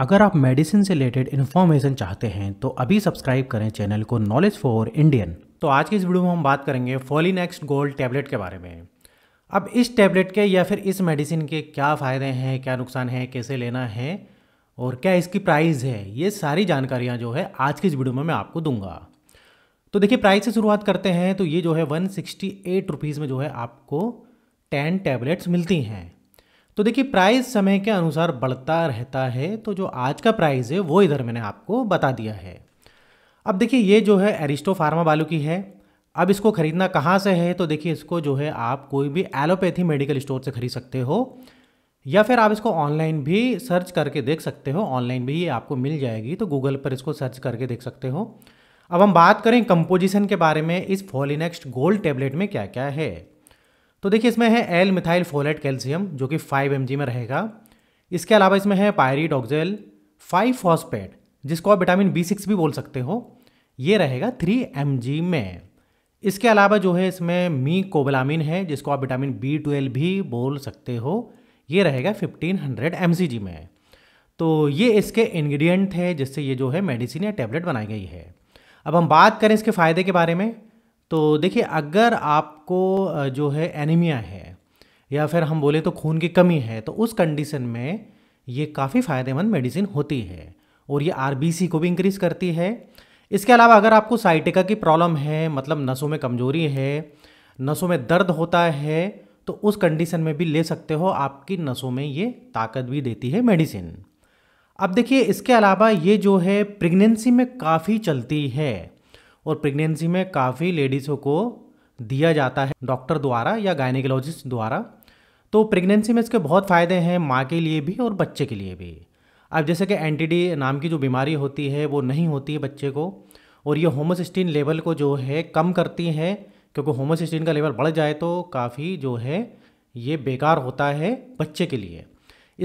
अगर आप मेडिसिन से रिलेटेड इन्फॉर्मेशन चाहते हैं तो अभी सब्सक्राइब करें चैनल को नॉलेज फॉर इंडियन तो आज के इस वीडियो में हम बात करेंगे फॉलिनेक्स्ट गोल्ड टैबलेट के बारे में अब इस टैबलेट के या फिर इस मेडिसिन के क्या फ़ायदे हैं क्या नुकसान है कैसे लेना है और क्या इसकी प्राइस है ये सारी जानकारियाँ जो है आज की इस वीडियो में मैं आपको दूंगा तो देखिए प्राइस से शुरुआत करते हैं तो ये जो है वन सिक्सटी एट रुपीज़ में जो है आपको टेन टैबलेट्स मिलती हैं तो देखिए प्राइस समय के अनुसार बढ़ता रहता है तो जो आज का प्राइस है वो इधर मैंने आपको बता दिया है अब देखिए ये जो है एरिस्टो फार्मा बालू की है अब इसको खरीदना कहाँ से है तो देखिए इसको जो है आप कोई भी एलोपैथी मेडिकल स्टोर से खरीद सकते हो या फिर आप इसको ऑनलाइन भी सर्च करके देख सकते हो ऑनलाइन भी ये आपको मिल जाएगी तो गूगल पर इसको सर्च करके देख सकते हो अब हम बात करें कंपोजिशन के बारे में इस फॉलिनेक्स्ट गोल्ड टेबलेट में क्या क्या है तो देखिए इसमें है एल मिथाइल फोलेट कैल्शियम जो कि 5 एम में रहेगा इसके अलावा इसमें है पायरीडॉक्जेल फाइव फॉस्पेट जिसको आप विटामिन बी सिक्स भी बोल सकते हो ये रहेगा थ्री एम में इसके अलावा जो है इसमें मी कोबलामिन है जिसको आप विटामिन बी ट्वेल्व भी बोल सकते हो ये रहेगा फिफ्टीन हंड्रेड एम में तो ये इसके इन्ग्रीडियंट थे जिससे ये जो है मेडिसिन या टैबलेट बनाई गई है अब हम बात करें इसके फ़ायदे के बारे में तो देखिए अगर आपको जो है एनीमिया है या फिर हम बोले तो खून की कमी है तो उस कंडीशन में ये काफ़ी फ़ायदेमंद मेडिसिन होती है और ये आर को भी इंक्रीज़ करती है इसके अलावा अगर आपको साइटिका की प्रॉब्लम है मतलब नसों में कमज़ोरी है नसों में दर्द होता है तो उस कंडीशन में भी ले सकते हो आपकी नसों में ये ताकत भी देती है मेडिसिन अब देखिए इसके अलावा ये जो है प्रेगनेंसी में काफ़ी चलती है और प्रेगनेंसी में काफ़ी लेडीज़ों को दिया जाता है डॉक्टर द्वारा या गायनिकोलॉजिस्ट द्वारा तो प्रेगनेंसी में इसके बहुत फ़ायदे हैं माँ के लिए भी और बच्चे के लिए भी अब जैसे कि एनटीडी नाम की जो बीमारी होती है वो नहीं होती है बच्चे को और ये होमोसिस्टीन लेवल को जो है कम करती है क्योंकि होमोसिस्टीन का लेवल बढ़ जाए तो काफ़ी जो है ये बेकार होता है बच्चे के लिए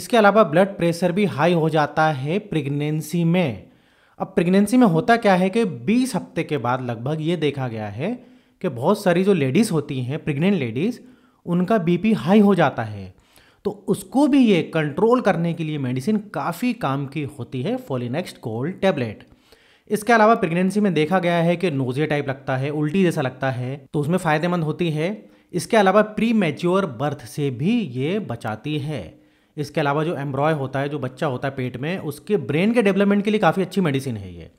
इसके अलावा ब्लड प्रेशर भी हाई हो जाता है प्रेगनेंसी में अब प्रेगनेंसी में होता क्या है कि 20 हफ्ते के बाद लगभग ये देखा गया है कि बहुत सारी जो लेडीज़ होती हैं प्रेग्नेंट लेडीज़ उनका बीपी हाई हो जाता है तो उसको भी ये कंट्रोल करने के लिए मेडिसिन काफ़ी काम की होती है फोलिनेक्स्ट कोल्ड टैबलेट इसके अलावा प्रेगनेंसी में देखा गया है कि नोजिया टाइप लगता है उल्टी जैसा लगता है तो उसमें फ़ायदेमंद होती है इसके अलावा प्री मेच्योर बर्थ से भी ये बचाती है इसके अलावा जो एम्ब्रॉय होता है जो बच्चा होता है पेट में उसके ब्रेन के डेवलपमेंट के लिए काफ़ी अच्छी मेडिसिन है ये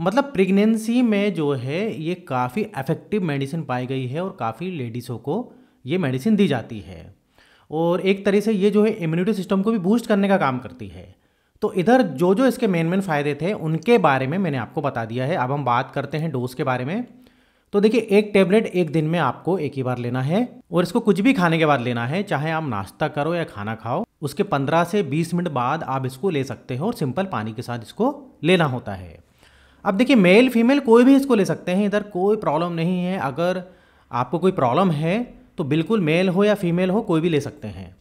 मतलब प्रेगनेंसी में जो है ये काफ़ी इफेक्टिव मेडिसिन पाई गई है और काफ़ी लेडीज़ों को ये मेडिसिन दी जाती है और एक तरह से ये जो है इम्यूनिटी सिस्टम को भी बूस्ट करने का काम करती है तो इधर जो जो इसके मेन मेन फ़ायदे थे उनके बारे में मैंने आपको बता दिया है अब हम बात करते हैं डोज के बारे में तो देखिए एक टेबलेट एक दिन में आपको एक ही बार लेना है और इसको कुछ भी खाने के बाद लेना है चाहे आप नाश्ता करो या खाना खाओ उसके 15 से 20 मिनट बाद आप इसको ले सकते हो और सिंपल पानी के साथ इसको लेना होता है अब देखिए मेल फीमेल कोई भी इसको ले सकते हैं इधर कोई प्रॉब्लम नहीं है अगर आपको कोई प्रॉब्लम है तो बिल्कुल मेल हो या फीमेल हो कोई भी ले सकते हैं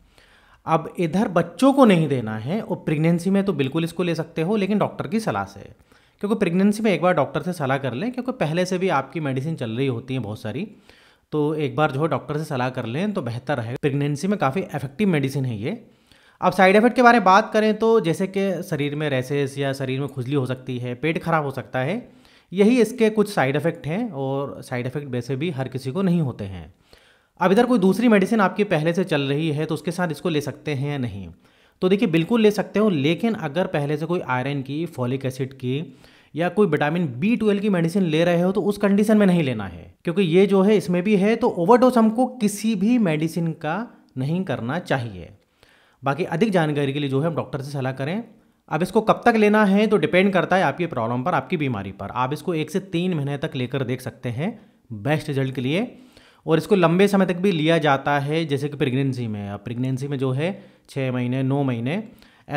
अब इधर बच्चों को नहीं देना है और प्रेगनेंसी में तो बिल्कुल इसको ले सकते हो लेकिन डॉक्टर की सलाह से क्योंकि प्रेगनेंसी में एक बार डॉक्टर से सलाह कर लें क्योंकि पहले से भी आपकी मेडिसिन चल रही होती है बहुत सारी तो एक बार जो है डॉक्टर से सलाह कर लें तो बेहतर रहेगा प्रेगनेंसी में काफ़ी इफेक्टिव मेडिसिन है ये अब साइड इफेक्ट के बारे में बात करें तो जैसे कि शरीर में रैसेस या शरीर में खुजली हो सकती है पेट खराब हो सकता है यही इसके कुछ साइड इफेक्ट हैं और साइड इफेक्ट वैसे भी हर किसी को नहीं होते हैं अब इधर कोई दूसरी मेडिसिन आपकी पहले से चल रही है तो उसके साथ इसको ले सकते हैं या नहीं तो देखिए बिल्कुल ले सकते हो लेकिन अगर पहले से कोई आयरन की फॉलिक एसिड की या कोई विटामिन बी ट्वेल्व की मेडिसिन ले रहे हो तो उस कंडीशन में नहीं लेना है क्योंकि ये जो है इसमें भी है तो ओवरडोज हमको किसी भी मेडिसिन का नहीं करना चाहिए बाकी अधिक जानकारी के लिए जो है हम डॉक्टर से सलाह करें अब इसको कब तक लेना है तो डिपेंड करता है आपकी प्रॉब्लम पर आपकी बीमारी पर आप इसको एक से तीन महीने तक लेकर देख सकते हैं बेस्ट रिजल्ट के लिए और इसको लंबे समय तक भी लिया जाता है जैसे कि प्रेगनेंसी में अब प्रेगनेंसी में जो है छः महीने नौ महीने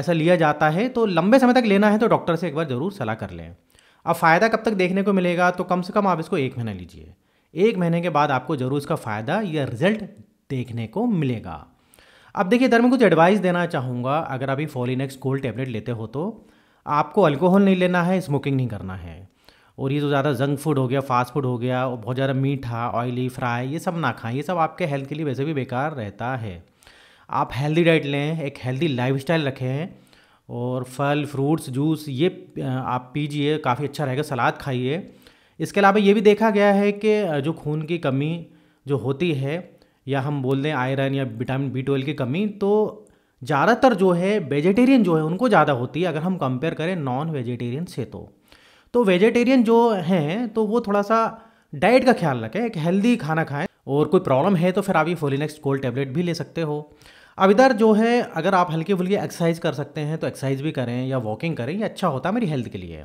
ऐसा लिया जाता है तो लंबे समय तक लेना है तो डॉक्टर से एक बार ज़रूर सलाह कर लें अब फ़ायदा कब तक देखने को मिलेगा तो कम से कम आप इसको एक महीना लीजिए एक महीने के बाद आपको ज़रूर इसका फ़ायदा या रिज़ल्ट देखने को मिलेगा अब देखिए इधर मैं कुछ एडवाइस देना चाहूँगा अगर आप ये फोलिनेक्स कोल्ड टेबलेट लेते हो तो आपको अल्कोहल नहीं लेना है स्मोकिंग नहीं करना है और ये जो ज़्यादा जंक फूड हो गया फास्ट फूड हो गया और बहुत ज़्यादा मीठा ऑयली फ्राई ये सब ना खाएं ये सब आपके हेल्थ के लिए वैसे भी बेकार रहता है आप हेल्दी डाइट लें एक हेल्दी लाइफ स्टाइल रखें और फल फ्रूट्स जूस ये आप पीजिए काफ़ी अच्छा रहेगा सलाद खाइए इसके अलावा ये भी देखा गया है कि जो खून की कमी जो होती है या हम बोल दें आयरन या विटामिन बी ट्वेल्व की कमी तो ज़्यादातर जो है वेजिटेरियन जो है उनको ज़्यादा होती है अगर हम कंपेयर करें नॉन वेजिटेरियन से तो तो वेजिटेरियन जो हैं तो वो थोड़ा सा डाइट का ख्याल रखें एक हेल्दी खाना खाएं और कोई प्रॉब्लम है तो फिर आप ये फोलिनेक्स कोल्ड टैबलेट भी ले सकते हो अब इधर जो है अगर आप हल्की फुल्की एक्सरसाइज कर सकते हैं तो एक्सरसाइज भी करें या वॉकिंग करें ये अच्छा होता है मेरी हेल्थ के लिए